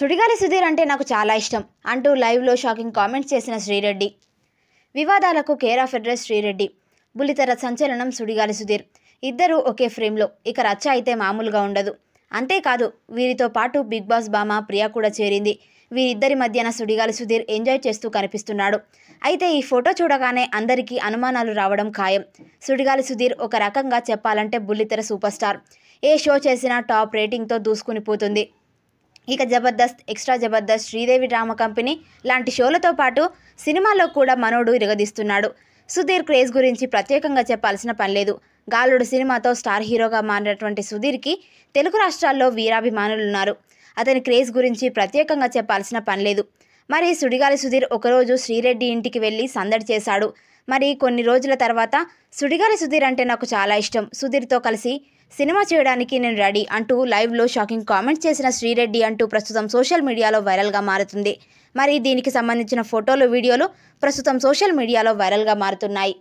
సుడిగాలి సుధీర్ అంటే నాకు చాలా ఇష్టం అంటూ లైవ్లో షాకింగ్ కామెంట్స్ చేసిన శ్రీరెడ్డి వివాదాలకు కేర్ ఆఫ్ అడ్రస్ శ్రీరెడ్డి బుల్లితెర సంచలనం సుడిగాలి సుధీర్ ఇద్దరూ ఒకే ఫ్రేమ్లో ఇక రచ్చ అయితే మామూలుగా ఉండదు అంతేకాదు వీరితో పాటు బిగ్ బాస్ భామ ప్రియా కూడా చేరింది వీరిద్దరి మధ్యన సుడిగాలి సుధీర్ ఎంజాయ్ చేస్తూ కనిపిస్తున్నాడు అయితే ఈ ఫోటో చూడగానే అందరికీ అనుమానాలు రావడం ఖాయం సుడిగాలి సుధీర్ ఒక రకంగా చెప్పాలంటే బుల్లితెర సూపర్ స్టార్ ఏ షో చేసినా టాప్ రేటింగ్తో దూసుకుని పోతుంది ఇక Jabardasth extra Jabardasth Sridevi drama company లాంటి షోలతో పాటు సినిమాలో కూడా మనోడు ఇరగదీస్తున్నాడు సుధీర్ క్రేజ్ గురించి ప్రత్యేకంగా చెప్పాల్సిన పనిలేదు గాలుడు సినిమాతో స్టార్ హీరోగా మారినటువంటి సుధీర్కి తెలుగు రాష్ట్రాల్లో వీరాభిమానులున్నారు అతని క్రేజ్ గురించి ప్రత్యేకంగా చెప్పాల్సిన పనిలేదు మరి సుడిగాలి సుధీర్ ఒకరోజు శ్రీరెడ్డి ఇంటికి వెళ్ళి సందడి చేశాడు మరి కొన్ని రోజుల తర్వాత సుడిగాలి సుధీర్ అంటే నాకు చాలా ఇష్టం సుధీర్తో కలిసి సినిమా చేయడానికి నేను రెడీ అంటూ లైవ్లో షాకింగ్ కామెంట్స్ చేసిన శ్రీరెడ్డి అంటూ ప్రస్తుతం సోషల్ మీడియాలో వైరల్గా మారుతుంది మరి దీనికి సంబంధించిన ఫోటోలు వీడియోలు ప్రస్తుతం సోషల్ మీడియాలో వైరల్గా మారుతున్నాయి